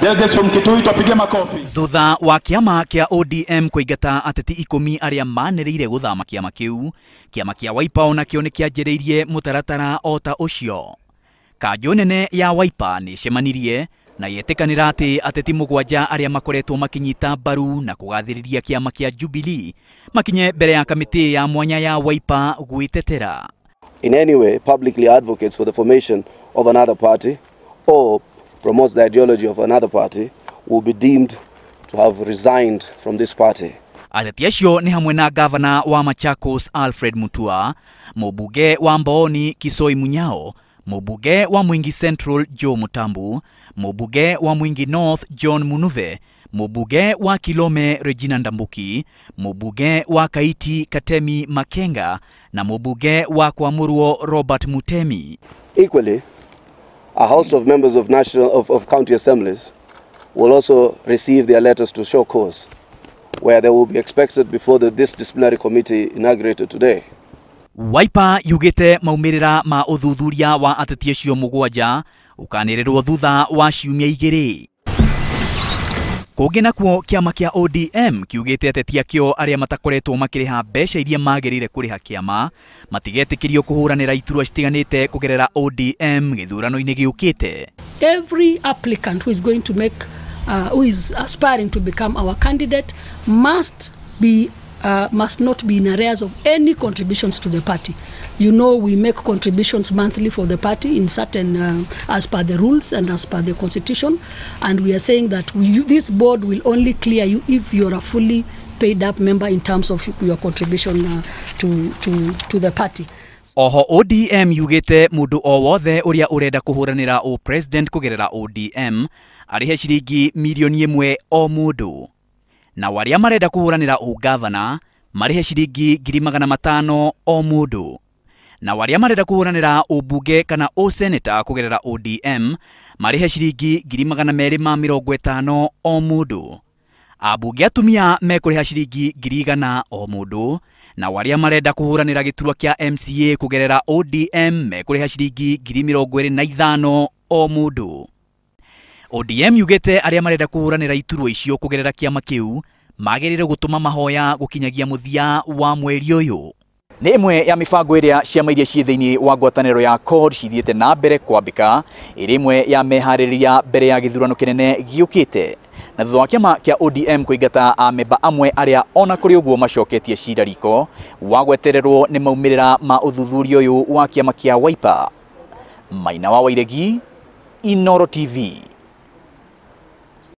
Delegates from Kitui twapige makofi. Thutha wa kiama kia ODM kuingata ateti ikumi aria maniriire guthama kiama kiu, kiama kia Wiper nakio nikianjiriirie mutaratara o ta ucio. Kanjo nene ya waipa ni cemanirie na yetikanira ati ateti mugwanja aria makoretwo makinyita mbaru na kugathiriria kiama kia Jubilee makinye mbere ya kamiti ya mwanya ya waipa gwitetera. In any way publicly advocates for the formation of another party or promotes the ideology of another party will be deemed to have resigned from this party. Atatiasho ni hamwe na gavana wa Machakos Alfred Mutua, mubunge wa Mbooni Kisoi Munyao, mubunge wa Mwingi Central Joe Mutambu, mubunge wa Mwingi North John Munuve, mubunge wa Kilome Regina Ndambuki, mubunge wa Kaiti Katemi Makenga na mubunge wa Kwamuruo Robert Mutemi. Equally, A host of members of, national, of, of county assemblies will also receive their letters to show cause, where they will be expected before the, this disciplinary committee inaugurated today. waipa yugite maumĩrĩra ma ũthuthuria wa ateti acio mũgwanja ũkanĩrĩrwo thutha wa ciumia igĩrĩ kungi nakuo kiama kia ODM kiugite ateti akio aria matakoretwo makiriha mbeca iria magereire kuriha kiama matigetĩkĩrio kũhũranĩra iturwa citiganĩte kugerera ODM gĩthurano-inĩ gĩũkĩte every applicant who is going to make uh, who is aspiring to become our candidate must be uh, must not be in areas of any contributions to the party. You know, we make contributions monthly for the party in certain, uh, as per the rules and as per the constitution. And we are saying that we, you, this board will only clear you if you are a fully paid up member in terms of your contribution uh, to, to, to the party. oho ODM yugite mundu o wothe uria urenda kuhuranira u president kugerera ODM arihe ciringi mirioni imwe o mundu nao aria marenda kuhuranira ugavana marihe ciringi ngiri magana matano o mundu nao aria marenda kuhuranira ubuge kana useneta kugerera ODM marihe ciringi ngiri magana meri ma mirongo o o mundu abunge atumia mekuriha ciringi ngiri igana o mundu nao aria marenda kuhuranira giturwa kia MCA kugerera ODM mekuriha ciringi ngiri mirongo iri na ithano o mundu ODM yugete aria marenda kuhuranira iturwa icio kugerera kiama kiu magirire gutuma mahoya gukinyagia muthia wa mweri uyu nä ä mwe ya mä bango ä rä a ciama iria ciä thä wa ngwatanä ya CORD cithiä te na mbere kwambĩka ä rä ya meharä rä ria mbere ya gä thurano kä nene gä te na thutha wa kä ama kä a ODM kå ingata amemba amwe arä a ona kå rä å guo macoketie cira riko wa gwetererwo nä maumä rä ra ma å thuthuria å yå wa kä ama kä a Wiper maina wa wairegi Inoro TV